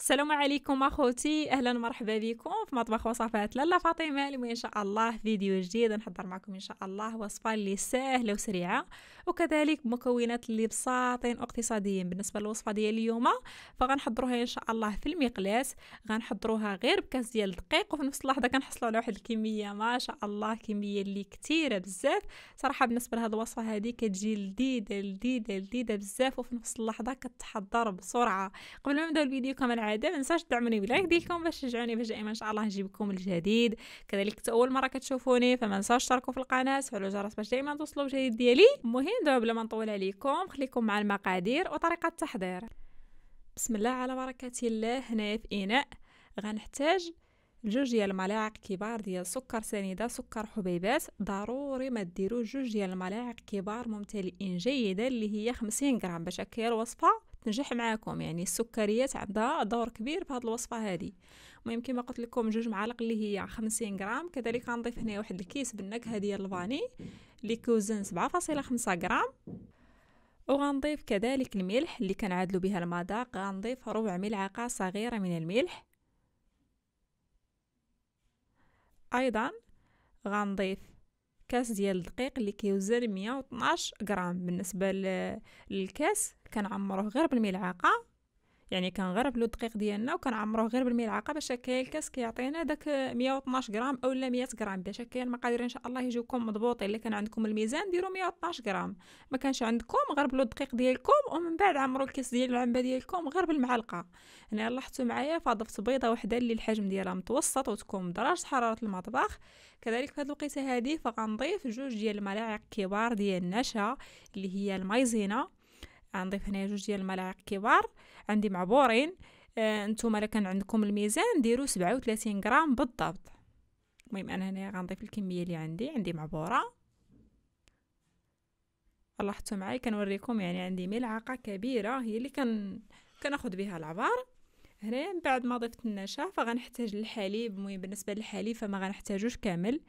السلام عليكم اخوتي اهلا ومرحبا بكم في مطبخ وصفات لاله فاطمه اليوم ان شاء الله فيديو جديد نحضر معكم ان شاء الله وصفه اللي سهله وسريعه وكذلك مكونات اللي بساطين واقتصاديين بالنسبه للوصفه ديال اليوم فغنحضروها ان شاء الله في المقلاه غنحضروها غير بكاس ديال الدقيق وفي نفس اللحظه كنحصلوا على واحد الكميه ما شاء الله كميه اللي كثيره بزاف صراحه بالنسبه لهاد الوصفه هذه كتجي لذيذه لذيذه لذيذه بزاف وفي نفس اللحظه كتحضر بسرعه قبل ما نبداو الفيديو كمان كالعاده ما ننساوش تدعموني بلايك ديالكم باش تشجعوني باش دائما ان شاء الله نجيب لكم الجديد كذلك اول مره كتشوفوني فما ننساوش تشتركوا في القناه تفعلوا الجرس باش دائما توصلوا الجديد ديالي المهم دابا بلا ما نطول عليكم خليكم مع المقادير وطريقه التحضير بسم الله على بركه الله هنايا في اناء غنحتاج جوج ديال الملاعق كبار ديال سكر سنيده سكر حبيبات ضروري ما ديروا جوج ديال الملاعق كبار ممتلئين جيدا اللي هي 50 غرام باش هكا الوصفه تنجح معاكم يعني السكريات عندها دور كبير في هذه الوصفه هذه المهم كما قلت لكم جوج معالق اللي هي 50 غرام كذلك غنضيف هنا واحد الكيس بالنكهه ديال الفاني اللي كوزن 7.5 غرام وغنضيف كذلك الملح اللي كنعادلو بها المذاق غنضيف ربع ملعقه صغيره من الملح ايضا غنضيف كاس ديال الدقيق اللي كيوزن 112 غرام بالنسبه للكاس كنعمروه غير بالملعقه يعني كنغرب بلو دقيق ديالنا وكنعمروه غير بالملعقه باش كاين الكاس كيعطينا داك 112 غرام اولا 100 غرام باش كاين المقادير ان شاء الله يجيوكم مضبوطين إلا كان عندكم الميزان مية 112 غرام ما كانش عندكم بلو دقيق ديالكم ومن بعد عمرو الكاس ديال العنبه ديالكم غير بالمعلقه هنا لاحظتوا معايا فضفت بيضه وحده اللي الحجم ديالها متوسط وتكون درجه حراره المطبخ كذلك في هذه الوقيته هذه فغنضيف جوج ديال الملاعق كبار ديال النشا اللي هي المايزينا غنضيف هنايا جوج ديال الملاعق كبار عندي معبورين آه نتوما الا كان عندكم الميزان ديروا 37 غرام بالضبط المهم انا هنايا غنضيف الكميه اللي عندي عندي معبوره لاحظتوا معايا كنوريكم يعني عندي ملعقه كبيره هي اللي كان كناخذ بها العبار هنا من بعد ما ضفت النشا فغنحتاج الحليب المهم بالنسبه للحليب فما غنحتاجوش كامل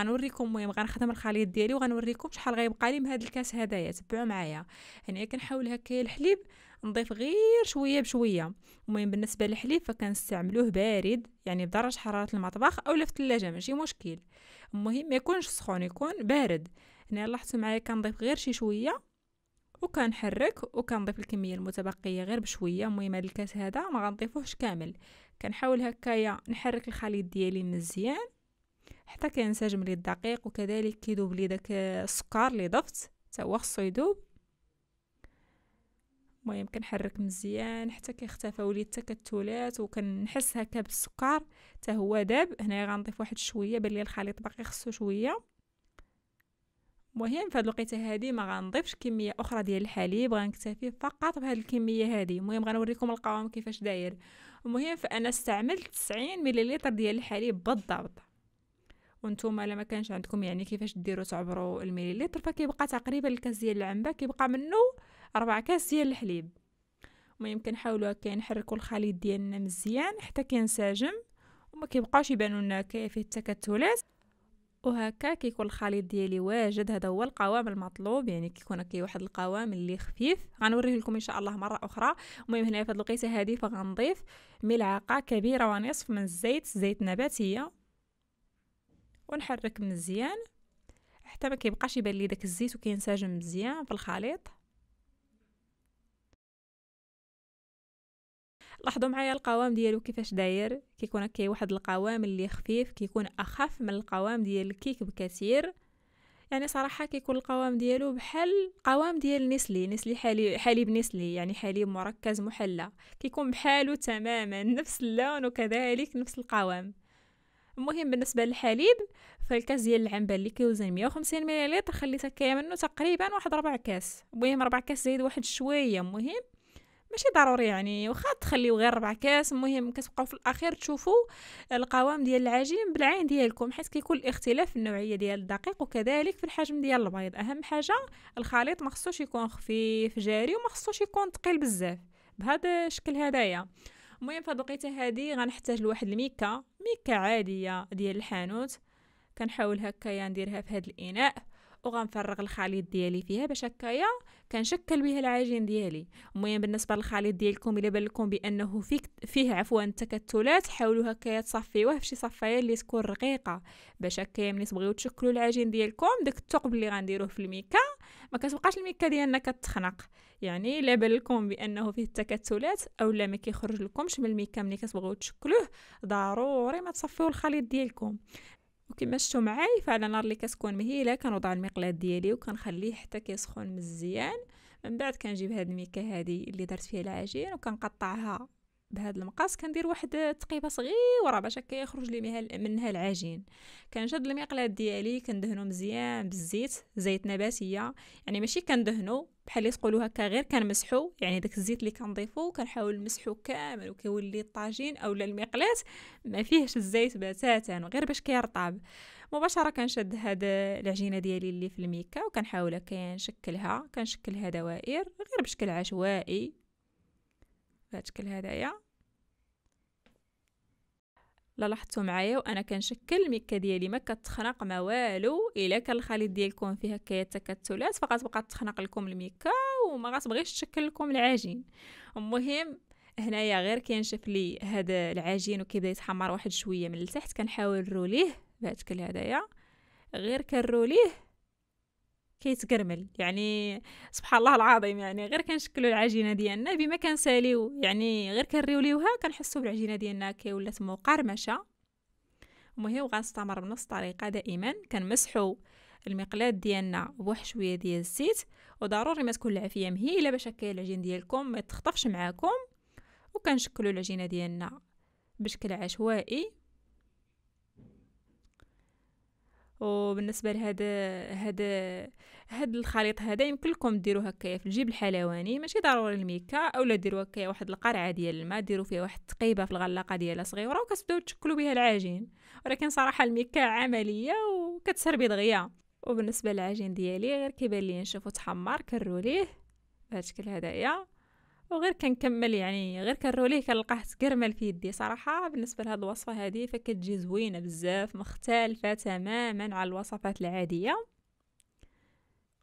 غنوريكم المهم غنخدم الخليط ديالي وغنوريكم شحال غيبقى لي من هذا الكاس هدايا تبعوا معايا هنايا كنحاول هكايا الحليب نضيف غير شويه بشويه المهم بالنسبه للحليب فكنستعملوه بارد يعني بدرجه حراره المطبخ او في الثلاجه ماشي مشكل المهم ما يكونش سخون يكون بارد هنا لاحظتوا معايا كنضيف غير شي شويه وكنحرك وكنضيف الكميه المتبقيه غير بشويه المهم هذا الكاس هذا ما غنضيفوهش كامل كنحاول هكايا نحرك الخليط ديالي مزيان حتى كينسجم لي الدقيق وكذلك كيذوب لي داك السكر لي ضفت حتى هو خصو يذوب المهم كنحرك مزيان حتى كيختفاو لي التكتلات وكنحس هكا بالسكر حتى هو داب هنايا غنضيف واحد شويه بان لي الخليط باقي خصو شويه المهم فهاد الوقيته هادي ما غنضيفش كميه اخرى ديال الحليب غنكتفي فقط بهاد الكميه هادي المهم غنوريكم القوام كيفاش داير المهم فانا استعملت 90 مليلتر ديال الحليب بالضبط وانتم ما كانش عندكم يعني كيفاش ديروا تعبروا المليليتر فكيبقى تقريبا الكاس ديال العنبه كيبقى منه أربعة كاس ديال الحليب المهم كنحاولوا هكا نحركوا الخليط ديالنا مزيان حتى كينسجم وما كيبقاوش يبانوا لنا فيه التكتلات وهكا كيكون الخليط ديالي واجد هذا هو القوام المطلوب يعني كيكون كي واحد القوام اللي خفيف غنوريه لكم ان شاء الله مره اخرى المهم هنا في هذه الوقيته هذه فغنضيف ملعقه كبيره ونصف من الزيت زيت نباتيه ونحرك مزيان حتى ما كيبقاش يبان لي داك الزيت وكينسجم مزيان في الخليط لاحظوا معايا القوام ديالو كيفاش داير كيكون هكا واحد القوام اللي خفيف كيكون اخف من القوام ديال الكيك بكثير يعني صراحه كيكون القوام ديالو بحال قوام ديال نسلي نسلي حليب حليب نسلي يعني حليب مركز محلى كيكون بحالو تماما نفس اللون وكذلك نفس القوام المهم بالنسبه للحليب فالكاس ديال العنبه اللي كيوزن 150 مليلتر خليتها كامل تقريبا واحد ربع كاس المهم ربع كاس زايد واحد شويه المهم ماشي ضروري يعني واخا تخليو غير ربع كاس المهم كتبقاو في الاخير تشوفوا القوام ديال العجين بالعين ديالكم حيت كيكون الاختلاف في النوعيه ديال الدقيق وكذلك في الحجم ديال البيض اهم حاجه الخليط ما يكون خفيف جاري وما يكون ثقيل بزاف بهذا الشكل هدايا المهم فهاد الوقيته هادي غنحتاج لواحد الميكا ميكا عاديه ديال الحانوت كنحاول هكايا يعني نديرها في هاد الاناء وغنفرغ الخليط ديالي فيها باش هكايا كنشكل بها العجين ديالي المهم بالنسبه للخليط ديالكم الا بان لكم بانه فيك فيه عفوا تكتلات حاولوا هكايا تصفيوه فشي صفايه اللي تكون رقيقه باش هكايا ملي تبغيو تشكلوا العجين ديالكم داك الثقب اللي غنديروه في الميكا ما كتبقاش الميكا ديالنا كتخنق يعني الا بان لكم بانه فيه التكتلات اولا ما كيخرج لكمش من الميكا ملي كتبغيو تشكلوه ضروري ما تصفيو الخليط ديالكم وكما شفتوا معاي فعلى النار اللي كتكون مهيله كنوضع المقلاه ديالي وكنخليه حتى كيسخن مزيان من بعد كنجيب هاد الميكه هذه اللي درت فيها العجين وكنقطعها بهذا المقاس كندير واحد تقيبه صغيره باش هكا يخرج لي منها العجين كنشد المقلاه ديالي كندهنو مزيان بالزيت زيت نباتيه يعني ماشي كندهنو بحال اللي تقولوا هكا غير كنمسحو يعني داك الزيت اللي كنضيفو كنحاول نمسحو كامل وكيولي الطاجين اولا المقلاه ما فيهش الزيت بتاتا غير باش كيرطب مباشره كنشد هاد العجينه ديالي اللي في الميكا وكنحاول هكا نشكلها كنشكلها دوائر غير بشكل عشوائي بهذا الشكل هدايا لاحظتوا معايا وانا كنشكل المكه ديالي ما كتخنق ما والو الا كان الخليط ديالكم فيه هكايا تكتلات فغتبقى تخنق لكم المكه وما غتبغيش تشكل لكم العجين المهم هنايا غير كينشف لي هذا العجين وكيبدا يتحمر واحد شويه من التحت كنحاول نروليه بهذا الشكل هدايا غير كنروليه كيتكرمل يعني سبحان الله العظيم يعني غير كنشكلوا العجينه ديالنا بما كنساليو يعني غير كنريوليوها كنحسوا بالعجينه ديالنا كي ولات مقرمشه المهم وغنستمر بنفس الطريقه دائما كنمسحوا المقلاه ديالنا بواحد شويه ديال الزيت وضروري ما تكون العافيه مهيله باش هكا العجين ديالكم ما تخطفش معاكم وكنشكلوا العجينه ديالنا بشكل عشوائي وبالنسبه لهذا هذا هذا الخليط هذا يمكن لكم ديروه هكايا في الجيب الحلواني ماشي ضروري الميكا اولا ديروا هكايا واحد القرعه ديال الماء ديروا فيها واحد التقيبه في الغلاقه ديالها صغيره وكتبداو تشكلوا بها العجين ولكن صراحه الميكا عمليه وكتسربي دغيا وبالنسبه للعجين ديالي غير كيبان لي نشوفو تحمر ليه بهذا الشكل هدايا وغير كنكمل يعني غير كنروليه كنلقاه تكرمل في يدي صراحه بالنسبه لهاد الوصفه هذه فكتجي زوينه بزاف مختلفه تماما على الوصفات العاديه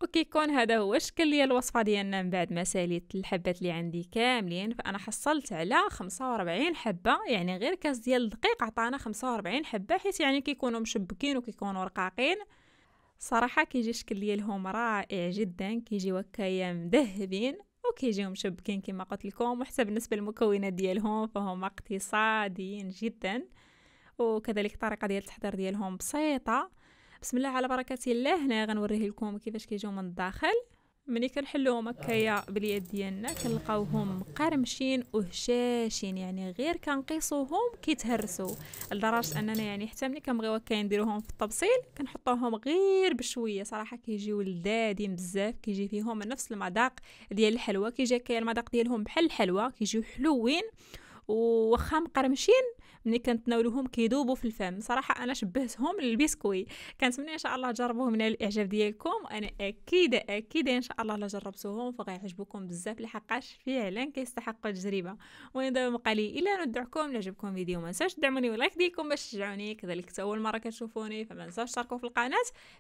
وكيكون هذا هو الشكل ديال الوصفه ديالنا من بعد ما ساليت الحبات اللي عندي كاملين فانا حصلت على 45 حبه يعني غير كاس ديال الدقيق عطانا 45 حبه حيت يعني كيكونوا مشبكين وكيكونوا رقاقين صراحه كيجي الشكل ديالهم رائع جدا كيجيو هكايا مذهبين كيجيهم مشبكين كما قلت لكم وحتى بالنسبه للمكونات ديالهم فهم اقتصاديين جدا وكذلك الطريقه ديال التحضير ديالهم بسيطه بسم الله على بركه الله هنا غنوريه لكم كيفاش كيجيو من الداخل ملي كنحلوهم هكايا باليد ديالنا كنلقاوهم قرمشين وهشاشين يعني غير كنقيسوهم كيتهرسوا لدرجه اننا يعني حتى ملي كنبغيو كنديروهم في الطبسيل كنحطوهم غير بشويه صراحه كيجيو لذادين بزاف كيجي فيهم نفس المذاق ديال الحلوى كيجي كاين المذاق ديالهم بحال الحلوى كيجيو حلوين وخام قرمشين ملي كنتناولوهم كيذوبوا في الفم صراحه انا شبهتهم للبسكوي كنتمنى ان شاء الله تجربوه من الاعجاب ديالكم انا اكيد اكيد ان شاء الله الا جربتوهم فغيعجبوكم بزاف لحقاش فعلا كيستحقوا التجربه وانا دابا لي الا ندعكم عجبكم الفيديو ما تنساوش تدعموني ولايك ديالكم باش تشجعوني كذلك اول مره كتشوفوني فما تنساوش تشاركوا في القناه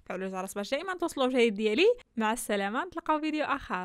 فعلوا الجرس باش دائما توصلوا الجديد ديالي مع السلامه نتلاقاو فيديو اخر